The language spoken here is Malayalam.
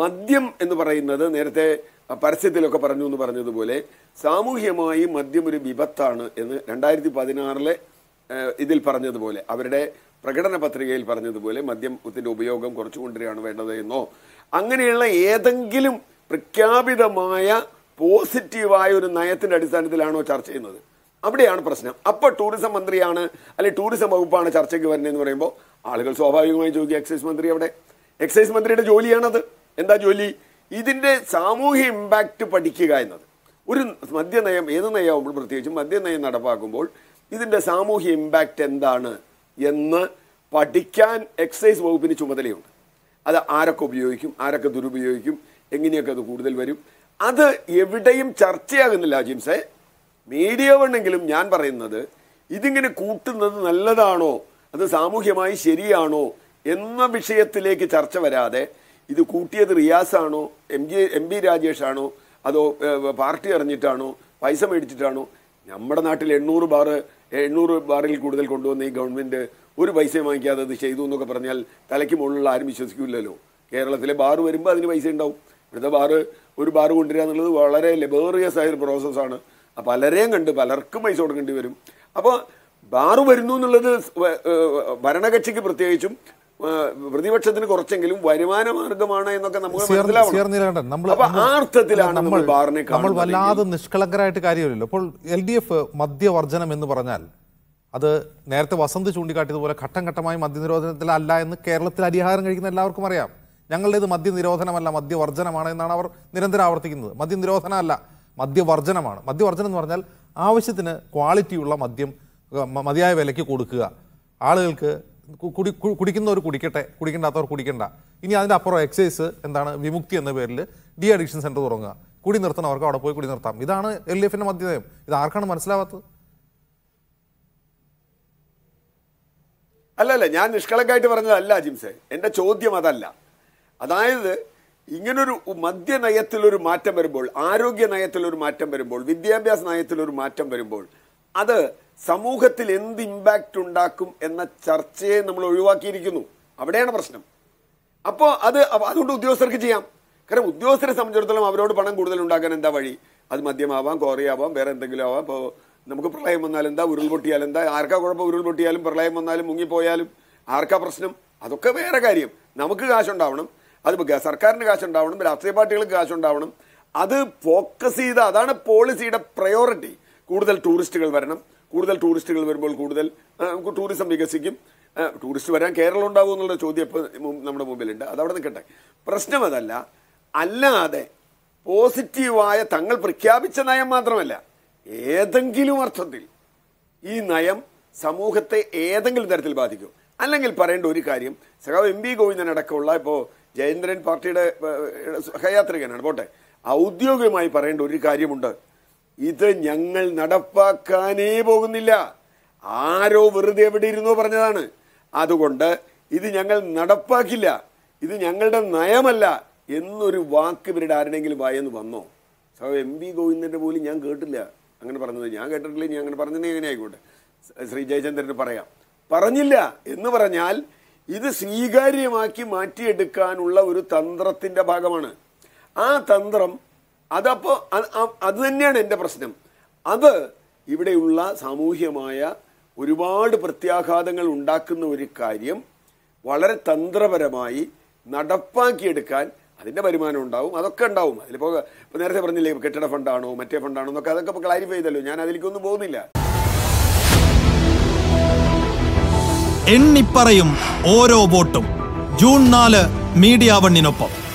മദ്യം എന്ന് പറയുന്നത് നേരത്തെ പരസ്യത്തിലൊക്കെ പറഞ്ഞു എന്ന് പറഞ്ഞതുപോലെ സാമൂഹ്യമായി മദ്യം ഒരു വിപത്താണ് എന്ന് രണ്ടായിരത്തി പതിനാറിലെ ഇതിൽ പറഞ്ഞതുപോലെ അവരുടെ പ്രകടന പത്രികയിൽ പറഞ്ഞതുപോലെ മദ്യത്തിന്റെ ഉപയോഗം കുറച്ചു വേണ്ടത് എന്നോ അങ്ങനെയുള്ള ഏതെങ്കിലും പ്രഖ്യാപിതമായ പോസിറ്റീവായ ഒരു നയത്തിന്റെ അടിസ്ഥാനത്തിലാണോ ചർച്ച ചെയ്യുന്നത് അവിടെയാണ് പ്രശ്നം അപ്പോൾ ടൂറിസം മന്ത്രിയാണ് അല്ലെ ടൂറിസം വകുപ്പാണ് ചർച്ചയ്ക്ക് വരുന്നതെന്ന് പറയുമ്പോൾ ആളുകൾ സ്വാഭാവികമായി ചോദിക്കുക എക്സൈസ് മന്ത്രി അവിടെ എക്സൈസ് മന്ത്രിയുടെ ജോലിയാണത് എന്താ ജോലി ഇതിൻ്റെ സാമൂഹ്യ ഇമ്പാക്റ്റ് പഠിക്കുക എന്നത് ഒരു മദ്യനയം ഏത് നയമാകുമ്പോൾ പ്രത്യേകിച്ചും മദ്യനയം നടപ്പാക്കുമ്പോൾ ഇതിൻ്റെ സാമൂഹ്യ ഇമ്പാക്റ്റ് എന്താണ് എന്ന് പഠിക്കാൻ എക്സൈസ് വകുപ്പിന് ചുമതലയുണ്ട് അത് ആരൊക്കെ ഉപയോഗിക്കും ആരൊക്കെ ദുരുപയോഗിക്കും എങ്ങനെയൊക്കെ അത് കൂടുതൽ വരും അത് എവിടെയും ചർച്ചയാകുന്നില്ല ജിംസെ മീഡിയ വേണമെങ്കിലും ഞാൻ പറയുന്നത് ഇതിങ്ങനെ കൂട്ടുന്നത് നല്ലതാണോ അത് സാമൂഹ്യമായി ശരിയാണോ എന്ന വിഷയത്തിലേക്ക് ചർച്ച വരാതെ ഇത് കൂട്ടിയത് റിയാസാണോ എം ജി എം പി രാജേഷാണോ അതോ പാർട്ടി അറിഞ്ഞിട്ടാണോ പൈസ മേടിച്ചിട്ടാണോ നമ്മുടെ നാട്ടിൽ എണ്ണൂറ് ബാറ് എണ്ണൂറ് ബാറിൽ കൂടുതൽ കൊണ്ടുവന്ന ഈ ഗവൺമെൻറ് ഒരു പൈസയും വാങ്ങിക്കാതെ അത് ചെയ്തു എന്നൊക്കെ പറഞ്ഞാൽ തലയ്ക്ക് മുകളിലുള്ള ആരും വിശ്വസിക്കില്ലല്ലോ കേരളത്തിലെ ബാറ് വരുമ്പോൾ അതിന് പൈസ ഉണ്ടാവും ഇവിടുത്തെ ബാറ് ഒരു ബാറ് കൊണ്ടുവരിക എന്നുള്ളത് വളരെ ലെബേറിയസ് ആയൊരു പ്രോസസ്സാണ് പലരെയും കണ്ട് പലർക്കും പൈസ കൊടുക്കേണ്ടി വരും അപ്പോൾ ബാറ് വരുന്നു എന്നുള്ളത് ഭരണകക്ഷിക്ക് പ്രത്യേകിച്ചും പ്രതിപക്ഷത്തിന് കുറച്ചെങ്കിലും വരുമാന മാർഗമാണ് എന്നൊക്കെ നമുക്ക് മനസ്സിലാവണം അർത്ഥത്തിലാണ് നമ്മൾ ബാറിനെ നമ്മൾ വല്ലാതെ നിഷ്കളങ്കരായിട്ട് കാര്യമില്ലല്ലോ അപ്പോൾ എൽ ഡി എഫ് മദ്യവർജനം എന്ന് പറഞ്ഞാൽ അത് നേരത്തെ വസന്ത് ചൂണ്ടിക്കാട്ടിയതുപോലെ ഘട്ടം ഘട്ടമായി മദ്യനിരോധനത്തിലല്ല എന്ന് കേരളത്തിൽ അരിഹാരം കഴിക്കുന്ന എല്ലാവർക്കും അറിയാം ഞങ്ങളുടേത് മദ്യനിരോധനമല്ല മദ്യവർജനമാണ് എന്നാണ് അവർ നിരന്തരം ആവർത്തിക്കുന്നത് മദ്യനിരോധനമല്ല മദ്യവർജനമാണ് മദ്യവർജനം എന്ന് പറഞ്ഞാൽ ആവശ്യത്തിന് ക്വാളിറ്റിയുള്ള മദ്യം മതിയായ വിലയ്ക്ക് കൊടുക്കുക ആളുകൾക്ക് കുടി കുടിക്കുന്നവർ കുടിക്കട്ടെ കുടിക്കേണ്ടാത്തവർ കുടിക്കണ്ട ഇനി അതിൻ്റെ അപ്പുറം എക്സൈസ് എന്താണ് വിമുക്തി എന്ന പേരിൽ ഡി അഡിക്ഷൻ സെൻറ്റർ തുടങ്ങുക കുടി നിർത്തണം അവർക്ക് അവിടെ പോയി കുടി നിർത്താം ഇതാണ് എൽ ഡി എഫിൻ്റെ മധ്യതയം ഇത് ആർക്കാണ് മനസ്സിലാവാത്തത് അല്ല അല്ല ഞാൻ നിഷ്കളങ്കായിട്ട് പറഞ്ഞതല്ല ജിംസെ എൻ്റെ ചോദ്യം അതല്ല അതായത് ഇങ്ങനൊരു മദ്യനയത്തിലൊരു മാറ്റം വരുമ്പോൾ ആരോഗ്യ നയത്തിലൊരു മാറ്റം വരുമ്പോൾ വിദ്യാഭ്യാസ നയത്തിലൊരു മാറ്റം വരുമ്പോൾ അത് സമൂഹത്തിൽ എന്ത് ഇമ്പാക്റ്റ് ഉണ്ടാക്കും എന്ന ചർച്ചയെ നമ്മൾ ഒഴിവാക്കിയിരിക്കുന്നു അവിടെയാണ് പ്രശ്നം അപ്പോൾ അത് അതുകൊണ്ട് ഉദ്യോഗസ്ഥർക്ക് ചെയ്യാം കാരണം ഉദ്യോഗസ്ഥരെ സംബന്ധിച്ചിടത്തോളം അവരോട് പണം കൂടുതൽ ഉണ്ടാക്കാൻ എന്താ വഴി അത് മദ്യമാവാം കോറിയാവാം വേറെ എന്തെങ്കിലും ആവാം ഇപ്പോൾ നമുക്ക് പ്രളയം വന്നാൽ എന്താ ഉരുൾപൊട്ടിയാൽ എന്താ ആർക്കാ കുഴപ്പം ഉരുൾപൊട്ടിയാലും പ്രളയം വന്നാലും മുങ്ങിപ്പോയാലും ആർക്കാ പ്രശ്നം അതൊക്കെ വേറെ കാര്യം നമുക്ക് കാശുണ്ടാവണം അത് സർക്കാരിന് കാശുണ്ടാവണം രാഷ്ട്രീയ പാർട്ടികൾക്ക് കാശുണ്ടാവണം അത് ഫോക്കസ് ചെയ്ത് അതാണ് പോളിസിയുടെ പ്രയോറിറ്റി കൂടുതൽ ടൂറിസ്റ്റുകൾ വരണം കൂടുതൽ ടൂറിസ്റ്റുകൾ വരുമ്പോൾ കൂടുതൽ ടൂറിസം വികസിക്കും ടൂറിസ്റ്റ് വരാൻ കേരളം ഉണ്ടാവും എന്നുള്ള ചോദ്യം ഇപ്പോൾ നമ്മുടെ മുമ്പിലുണ്ട് അതവിടെ നിൽക്കട്ടെ പ്രശ്നം അതല്ല അല്ലാതെ പോസിറ്റീവായ തങ്ങൾ പ്രഖ്യാപിച്ച നയം മാത്രമല്ല ഏതെങ്കിലും അർത്ഥത്തിൽ ഈ നയം സമൂഹത്തെ ഏതെങ്കിലും തരത്തിൽ ബാധിക്കും അല്ലെങ്കിൽ പറയേണ്ട ഒരു കാര്യം സഖാവ് എം പി ഗോവിന്ദൻ അടക്കമുള്ള ഇപ്പോൾ ജയേന്ദ്രൻ പാർട്ടിയുടെ സഹയാത്രികനാണ് പോട്ടെ ഔദ്യോഗികമായി പറയേണ്ട ഒരു കാര്യമുണ്ട് ഇത് ഞങ്ങൾ നടപ്പാക്കാനേ പോകുന്നില്ല ആരോ വെറുതെ എവിടെ ഇരുന്നോ പറഞ്ഞതാണ് അതുകൊണ്ട് ഇത് ഞങ്ങൾ നടപ്പാക്കില്ല ഇത് ഞങ്ങളുടെ നയമല്ല എന്നൊരു വാക്ക് ഇവരുടെ ആരുടെങ്കിലും വായെന്ന് വന്നോ സഹോ എം വി ഗോവിന്ദൻ്റെ പോലും ഞാൻ കേട്ടില്ല അങ്ങനെ പറഞ്ഞത് ഞാൻ കേട്ടിട്ടില്ല ഞാൻ അങ്ങനെ പറഞ്ഞത് എങ്ങനെ ആയിക്കോട്ടെ ശ്രീ ജയചന്ദ്രന് പറയാം പറഞ്ഞില്ല എന്ന് പറഞ്ഞാൽ ഇത് സ്വീകാര്യമാക്കി മാറ്റിയെടുക്കാനുള്ള ഒരു തന്ത്രത്തിൻ്റെ ഭാഗമാണ് ആ തന്ത്രം അതപ്പോൾ അത് തന്നെയാണ് എൻ്റെ പ്രശ്നം അത് ഇവിടെയുള്ള സാമൂഹ്യമായ ഒരുപാട് പ്രത്യാഘാതങ്ങൾ ഉണ്ടാക്കുന്ന ഒരു കാര്യം വളരെ തന്ത്രപരമായി നടപ്പാക്കിയെടുക്കാൻ അതിൻ്റെ വരുമാനം ഉണ്ടാവും അതൊക്കെ ഉണ്ടാവും അതിലിപ്പോൾ ഇപ്പോൾ നേരത്തെ പറഞ്ഞില്ലേ കെട്ടിട ഫണ്ടാണോ മറ്റേ ഫണ്ടാണോ എന്നൊക്കെ അതൊക്കെ ഇപ്പോൾ ക്ലാരിഫൈ ചെയ്തല്ലോ ഞാൻ അതിലേക്കൊന്നും പോകുന്നില്ല എണ്ണിപ്പറയും ഓരോ വോട്ടും ജൂൺ നാല് മീഡിയ വണ്ണിനൊപ്പം